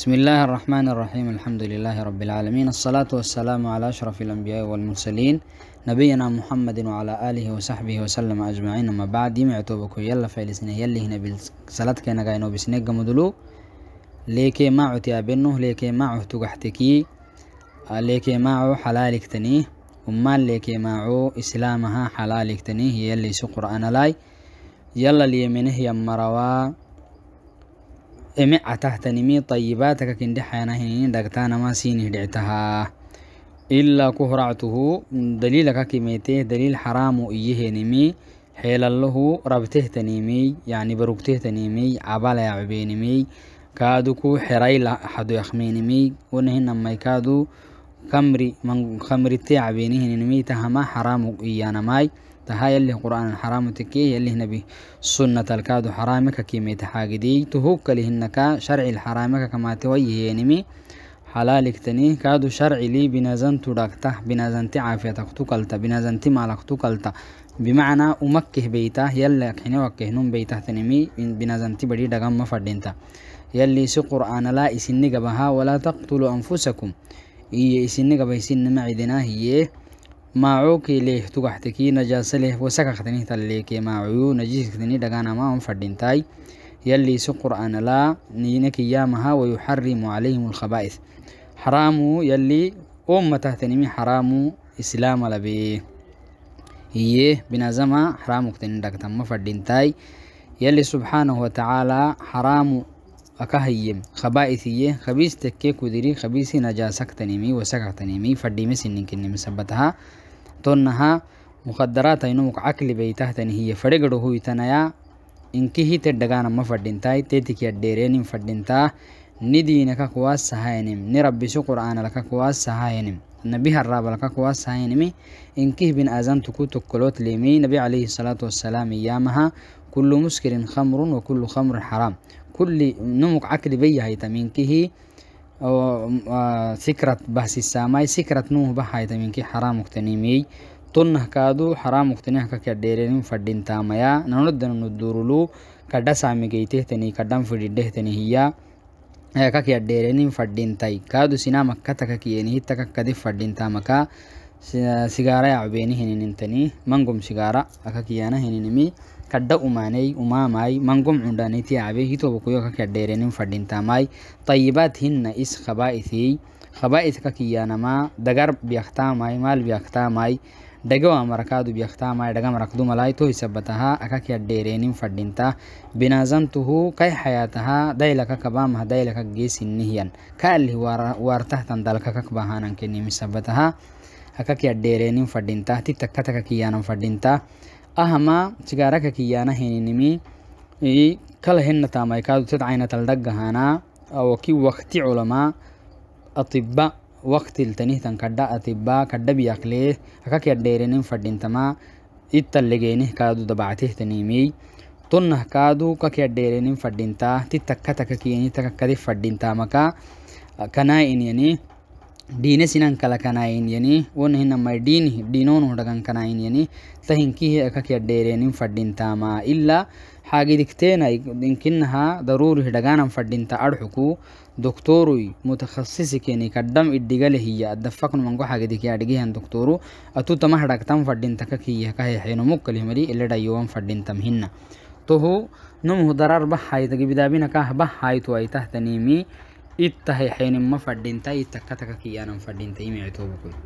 بسم الله الرحمن الرحيم الحمد لله رب العالمين الصلاة والسلام على أشرف الأنبياء والمرسلين نبينا محمد وعلى آله وصحبه وسلم أجمعين أما بعد يمع توبك يلا سنة يلي هنا بالصلاة كينا غاينو بسنيق مدلو ليكي ما عتي أبنه ليكي ما عهتو قحتكي ليكي ما عو حلالك تنيه وما ليكي ما عو إسلامها حلالك تنيه يلي سقر أنا لاي يلا ليمنه يمروا eme atahtanimi طayibaataka kinde xayanahinin dhagtaanama sinih dhictahaa ilaa ku horactuhu daliilaka kimeetee daliil xaraamu iyihenimi xeelallahu rabtehtanimiy yani barugtehtanimiy cabalaya cubeenimiy kaadu ku xerayla xadoyakmeenimiy wanahinamay kaadu kamri man kamrite cabeenihininnimi tahama xaraamu iyanamay تهاي اللي قرآن حرام تكي يلي هنا به سنة الكاد حرامك كيمي دي تهوك اللي لهنك شرع الحرامك كما تويه ينمي حلالك تني كادو شرع لي بنازن تراكته بنازن تعافية تقلت بنازن تمالك تقلت بمعنى أمكه بيته يلا حين وكه نم بيته تنمي بنازن تبدي دقم مفردينتا يلا سو قرآن لا إسني قبها ولا تقتلوا أنفسكم إيه إسني قبها إسني معدنا هيه maacookileh tugaxtekii najaasaleh wasaka khatanii talleekee maacuyuu ما هم فردين تاي يلي سقر أنا لا نينك يامها ويحرم عليهم الخبائث حرامو يلي أمة تهتنمي حرامو إسلام لبي إيه بنازما حرامو كتن دكتم فردين تاي يلي سبحانه وتعالى حرامو akahaye khabaa'isiye khabiis tekkee kudiri khabiisi najaasaktanimi wasakaktanimi fadhime sininkinimi sabataha tonnaha muqadaraata inumuk caqli beytahtani hiye fadhegaro huytanaya inki hite dhaganama fadhintai tetikiyadheereenim fadhintaa ni diinaka kuwaas sahayanim ni rabbisu qur'aanalaka kuwaas sahayanim nabi haraabalaka kuwaas sahayanimi inkih bin aazan tuku tokkolot limi nabi calayhi salaatu wasalaam iyaamaha كل مسكر خمر وكل خمر حرام كل نمك عقل بي هاي تمينكه سكرة بحس الساماي سكرة نوه هاي تمينكي حرام مكتنيمي تنه كادو حرام كا كديرين فدين تاميا نندن ندورلو كدا كي تهتني كدام فديده تهتني هي ka kiya dheerenin fadhintai kaadu sinaa makka taka كدي فدين تامكا سيجارة عبيني sigaara تني hininintani سيجارة أكاكي أنا kiyana مي kadda umaanay umaamay mangum cundhaniti abe hitoba kuyo ka kadheerenin fadhintamay tayibaat hinna is khabaa'ithii khabaa'ith ka kiyaanamaa dagar biyaktaamay maal biyaktaamay dhagawa marakaadu biyaktaamay dhaga marakdu malay to hisabatahaa aka kadheerenin fadhinta binaazantuhu kay xayaatahaa daylaka kabaamaha daylaka geesinnihiyan ka alih waartahtan dalka kak bahaanankenim hisabatahaa aka kadheerenin fadhinta titakka taka kiyaanan fadhinta ahama cigaraka kiyana heninimi i kala hinata maykadu tadcayna taldhaggahana awo ki wakti culama atiba waktiltanihtan kadha atiba kadhabiyakleh akakiadheerenin fadhintama ittalegenih kaadu dabactehtanimi tonnah kaadu kakiadheerenin fadhinta titakkataka kiyani takakkadi fadhintamaka kanaa inyani دينه سنان كلا كناين يعني ونهن ما دين دينون هدغان كناين يعني تهنكيه أكاكيا ديرينين فدين تاما إلا حاجة دكتين يمكنها ضروري هدغان فدين تأرحكو دكتوري متخصص كيني كدام إدقاله هي أدفقن منكو حاجة دكيا أدقيهن دكتورو أتو تمهدك تم فدين تكاكيه كهي حينو مكلي ملي إلا دايوان فدين تمهن تهو نمه ضرر بحايت قبدا بينا كاه بحايت وايتاه تنيمي ittahay haynin ma fadhinta itakka takka kiyyaanan fadhinta imicitoobukoy